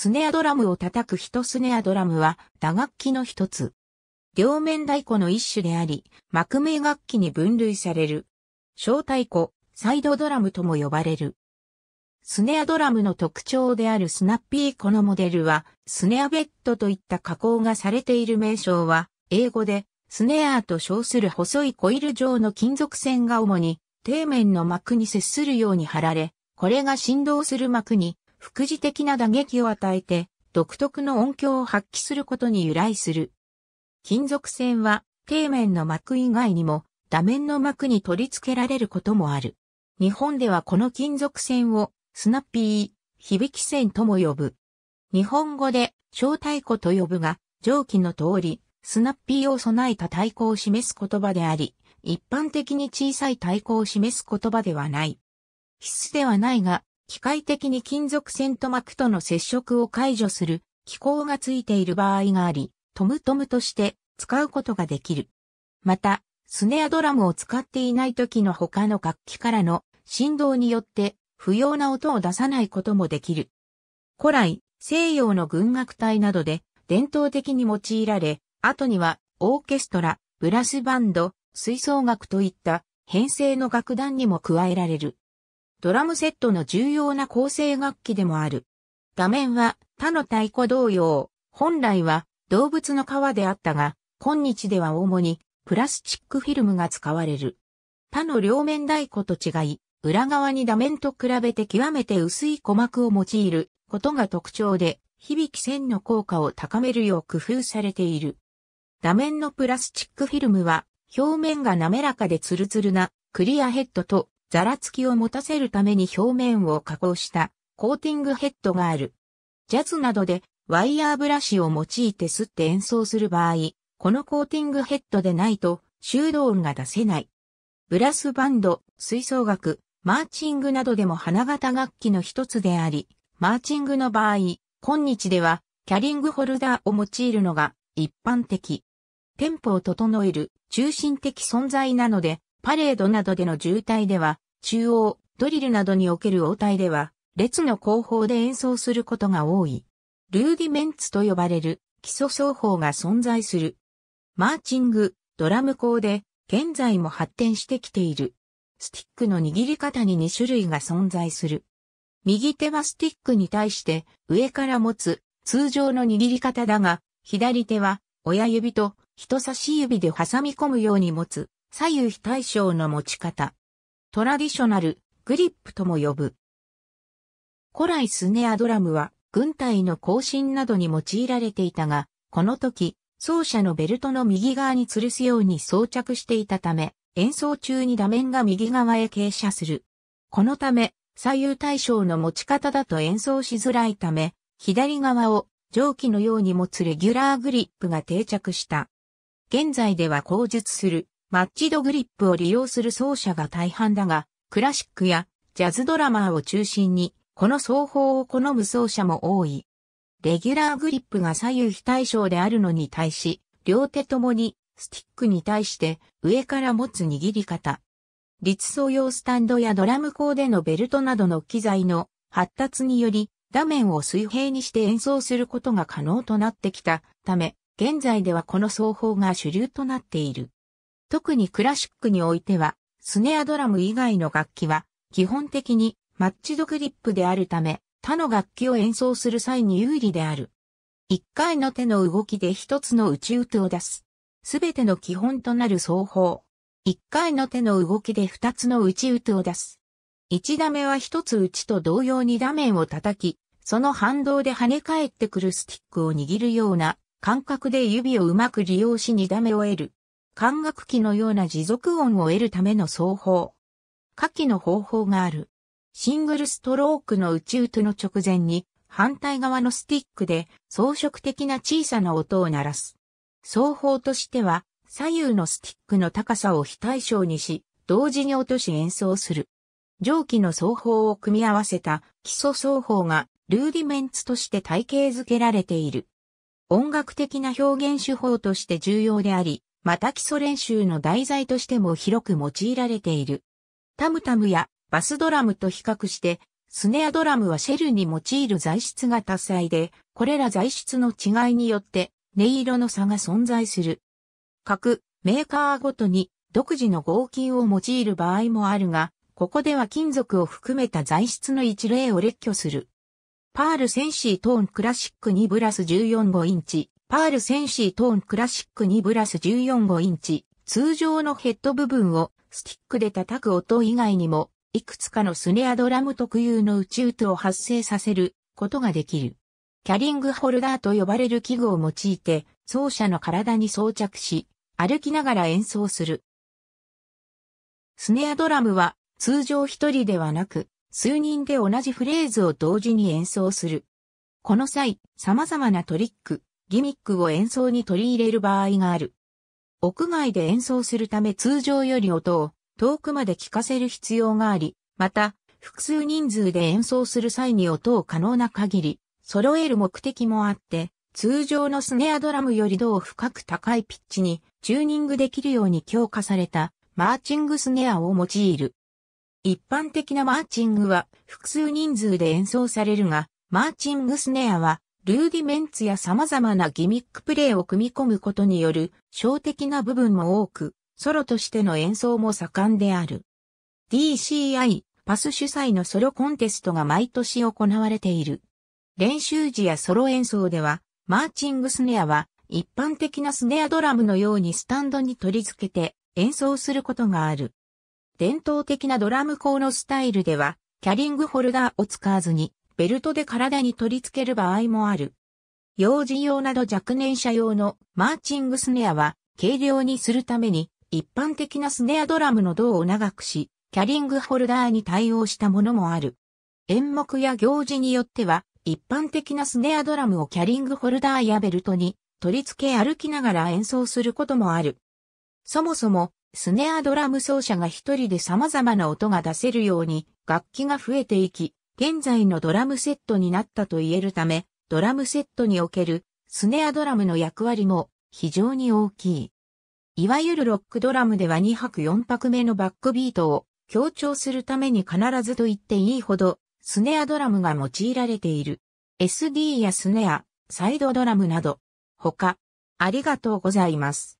スネアドラムを叩く人スネアドラムは打楽器の一つ。両面太鼓の一種であり、幕名楽器に分類される。小太鼓、サイドドラムとも呼ばれる。スネアドラムの特徴であるスナッピーコのモデルは、スネアベッドといった加工がされている名称は、英語で、スネアと称する細いコイル状の金属線が主に、底面の膜に接するように貼られ、これが振動する膜に副次的な打撃を与えて、独特の音響を発揮することに由来する。金属線は、底面の膜以外にも、打面の膜に取り付けられることもある。日本ではこの金属線を、スナッピー、響き線とも呼ぶ。日本語で、小太鼓と呼ぶが、上記の通り、スナッピーを備えた太鼓を示す言葉であり、一般的に小さい太鼓を示す言葉ではない。必須ではないが、機械的に金属線と膜との接触を解除する機構がついている場合があり、トムトムとして使うことができる。また、スネアドラムを使っていない時の他の楽器からの振動によって不要な音を出さないこともできる。古来、西洋の軍楽隊などで伝統的に用いられ、後にはオーケストラ、ブラスバンド、吹奏楽といった編成の楽団にも加えられる。ドラムセットの重要な構成楽器でもある。画面は他の太鼓同様、本来は動物の皮であったが、今日では主にプラスチックフィルムが使われる。他の両面太鼓と違い、裏側に打面と比べて極めて薄い鼓膜を用いることが特徴で、響き線の効果を高めるよう工夫されている。打面のプラスチックフィルムは、表面が滑らかでツルツルなクリアヘッドとざらつきを持たせるために表面を加工したコーティングヘッドがある。ジャズなどでワイヤーブラシを用いて吸って演奏する場合、このコーティングヘッドでないと修道音が出せない。ブラスバンド、吹奏楽、マーチングなどでも花形楽器の一つであり、マーチングの場合、今日ではキャリングホルダーを用いるのが一般的。テンポを整える中心的存在なので、パレードなどでの渋滞では、中央、ドリルなどにおける応対では、列の後方で演奏することが多い。ルーディメンツと呼ばれる基礎奏法が存在する。マーチング、ドラム校で現在も発展してきている。スティックの握り方に2種類が存在する。右手はスティックに対して上から持つ通常の握り方だが、左手は親指と人差し指で挟み込むように持つ左右非対称の持ち方。トラディショナル、グリップとも呼ぶ。古来スネアドラムは軍隊の行進などに用いられていたが、この時、奏者のベルトの右側に吊るすように装着していたため、演奏中に打面が右側へ傾斜する。このため、左右対称の持ち方だと演奏しづらいため、左側を蒸気のように持つレギュラーグリップが定着した。現在では口述するマッチドグリップを利用する奏者が大半だが、クラシックやジャズドラマーを中心に、この奏法を好む奏者も多い。レギュラーグリップが左右非対称であるのに対し、両手ともにスティックに対して上から持つ握り方。立奏用スタンドやドラム校でのベルトなどの機材の発達により、画面を水平にして演奏することが可能となってきたため、現在ではこの奏法が主流となっている。特にクラシックにおいては、スネアドラム以外の楽器は、基本的にマッチドクリップであるため、他の楽器を演奏する際に有利である。一回の手の動きで一つの打ち打を出す。すべての基本となる奏法。一回の手の動きで二つの打ち打を出す。一打目は一つ打ちと同様に打面を叩き、その反動で跳ね返ってくるスティックを握るような感覚で指をうまく利用し二打目を得る。管楽器のような持続音を得るための奏法。下記の方法がある。シングルストロークの内との直前に反対側のスティックで装飾的な小さな音を鳴らす。奏法としては左右のスティックの高さを非対称にし、同時に落とし演奏する。上記の奏法を組み合わせた基礎奏法がルーディメンツとして体系づけられている。音楽的な表現手法として重要であり、また基礎練習の題材としても広く用いられている。タムタムやバスドラムと比較して、スネアドラムはシェルに用いる材質が多彩で、これら材質の違いによって音色の差が存在する。各メーカーごとに独自の合金を用いる場合もあるが、ここでは金属を含めた材質の一例を列挙する。パールセンシートーンクラシック2ブラス14 5インチパールセンシートーンクラシック2ブラス14.5インチ、通常のヘッド部分をスティックで叩く音以外にも、いくつかのスネアドラム特有の内とを発生させることができる。キャリングホルダーと呼ばれる器具を用いて、奏者の体に装着し、歩きながら演奏する。スネアドラムは通常一人ではなく、数人で同じフレーズを同時に演奏する。この際、様々なトリック、ギミックを演奏に取り入れる場合がある。屋外で演奏するため通常より音を遠くまで聞かせる必要があり、また、複数人数で演奏する際に音を可能な限り、揃える目的もあって、通常のスネアドラムより度を深く高いピッチにチューニングできるように強化されたマーチングスネアを用いる。一般的なマーチングは複数人数で演奏されるが、マーチングスネアはルーディメンツや様々なギミックプレイを組み込むことによる、小的な部分も多く、ソロとしての演奏も盛んである。DCI、パス主催のソロコンテストが毎年行われている。練習時やソロ演奏では、マーチングスネアは、一般的なスネアドラムのようにスタンドに取り付けて演奏することがある。伝統的なドラムコのスタイルでは、キャリングホルダーを使わずに、ベルトで体に取り付ける場合もある。幼児用など若年者用のマーチングスネアは軽量にするために一般的なスネアドラムの胴を長くし、キャリングホルダーに対応したものもある。演目や行事によっては、一般的なスネアドラムをキャリングホルダーやベルトに取り付け歩きながら演奏することもある。そもそも、スネアドラム奏者が一人で様々な音が出せるように楽器が増えていき、現在のドラムセットになったと言えるため、ドラムセットにおけるスネアドラムの役割も非常に大きい。いわゆるロックドラムでは2拍4拍目のバックビートを強調するために必ずと言っていいほどスネアドラムが用いられている。SD やスネア、サイドドラムなど、他、ありがとうございます。